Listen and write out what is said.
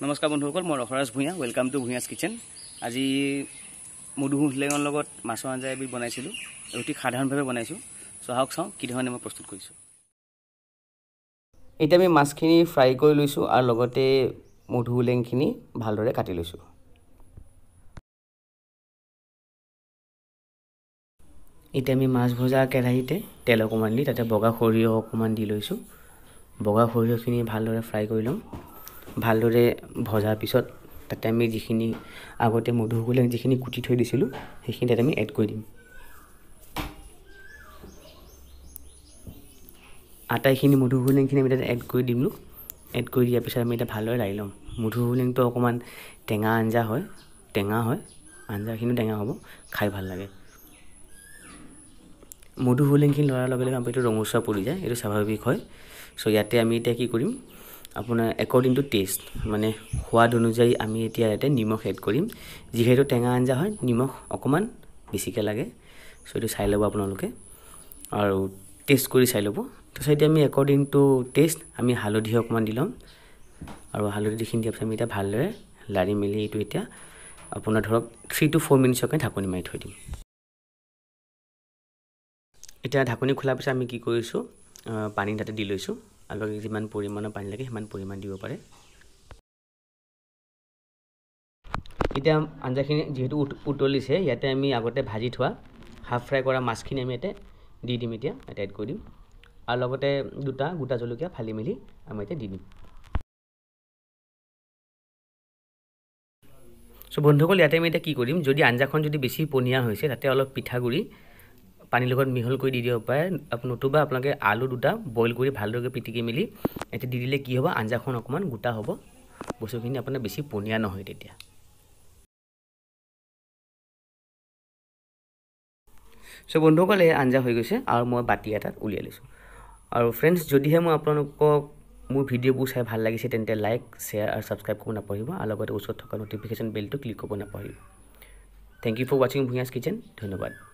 নমস্কাৰ বন্ধুসকল মই Rasraj Bhuyan welcome to Bhuyan's kitchen আজি মধুসুলেঙৰ লগত মাছৰ আঞ্জা এবিধ বনাইছিলোঁ অতি সাধাৰণভাৱে বনাইছোঁ চহাওক চাওঁ কি ধৰণে মই প্ৰস্তুত কৰিছোঁ এতিয়া আমি মাছখিনি ফ্ৰাই কৰি লৈছোঁ আৰু লগতে মধুসুলেংখিনি ভালদৰে কাটি লৈছোঁ এতিয়া আমি মাছ ভজা কেৰাহীতে তেল অকণমান দি তাতে বগা সৰিয়হ অকণমান দি লৈছোঁ বগা সৰিয়হখিনি ভালদৰে ফ্ৰাই কৰি ল'ম ভালদৰে ভজাৰ পিছত তাতে আমি যিখিনি আগতে মধু যিখিনি কুটি থৈ দিছিলোঁ সেইখিনি তাতে আমি এড কৰি দিম আটাইখিনি মধু আমি তাতে এড কৰি দিলোঁ এড কৰি দিয়াৰ পিছত আমি এতিয়া ভালদৰে লাৰি ল'ম মধু অকণমান টেঙা আঞ্জা হয় টেঙা হয় আঞ্জাখিনিও টেঙা হ'ব খাই ভাল লাগে মধু গুলেংখিনি লৰাৰ লগে লগে আমি এইটো ৰঙচুৱা পৰি যায় এইটো স্বাভাৱিক হয় চ' ইয়াতে আমি এতিয়া কি কৰিম আপোনাৰ একৰ্ডিং টু টেষ্ট মানে সোৱাদ অনুযায়ী আমি এতিয়া ইয়াতে নিমখ এড কৰিম যিহেতু টেঙা আঞ্জা হয় নিমখ অকণমান বেছিকৈ লাগে চ' এইটো চাই ল'ব আপোনালোকে আৰু টেষ্ট কৰি চাই ল'ব তাৰপিছত এতিয়া আমি একৰ্ডিং টু টেষ্ট আমি হালধি অকণমান দি ল'ম আৰু হালধিখিনি দিয়াৰ পিছত আমি এতিয়া ভালদৰে লাৰি মেলি এইটো এতিয়া আপোনাৰ ধৰক থ্ৰী টু ফ'ৰ মিনিটছকে ঢাকনি মাৰি থৈ দিম এতিয়া ঢাকনি খোলাৰ পিছত আমি কি কৰিছোঁ পানী তাতে দি লৈছোঁ আলুক যিমান পৰিমাণৰ পানী লাগে সিমান পৰিমাণ দিব পাৰে এতিয়া আঞ্জাখিনি যিহেতু উতলিছে ইয়াতে আমি আগতে ভাজি থোৱা হাফ ফ্ৰাই কৰা মাছখিনি আমি ইয়াতে দি দিম এতিয়া ইয়াতে এড কৰি দিম আৰু লগতে দুটা গোটা জলকীয়া ফালি মেলি আমি এতিয়া দি দিম চ' বন্ধুসকল ইয়াতে আমি এতিয়া কি কৰিম যদি আঞ্জাখন যদি বেছি পনীয়া হৈছে তাতে অলপ পিঠাগুড়ি পানীৰ লগত মিহল কৰি দি দিব পাৰে নতুবা আপোনালোকে আলু দুটা বইল কৰি ভালদৰে পিটিকি মেলি এতিয়া দি দিলে কি হ'ব আঞ্জাখন অকণমান গোটা হ'ব বস্তুখিনি আপোনাৰ বেছি পনীয়া নহয় তেতিয়া চ' বন্ধুসকল এই আঞ্জা হৈ গৈছে আৰু মই বাতি এটাত উলিয়াই লৈছোঁ আৰু ফ্ৰেণ্ডছ যদিহে মই আপোনালোকক মোৰ ভিডিঅ'বোৰ চাই ভাল লাগিছে তেন্তে লাইক শ্বেয়াৰ আৰু ছাবস্ক্ৰাইব কৰিব নাপাহৰিব আৰু লগতে ওচৰত থকা ন'টিফিকেশ্যন বেলটো ক্লিক কৰিব নাপাহৰিব থেংক ইউ ফৰ ৱাচিং ভূঞাছ কিচেন ধন্যবাদ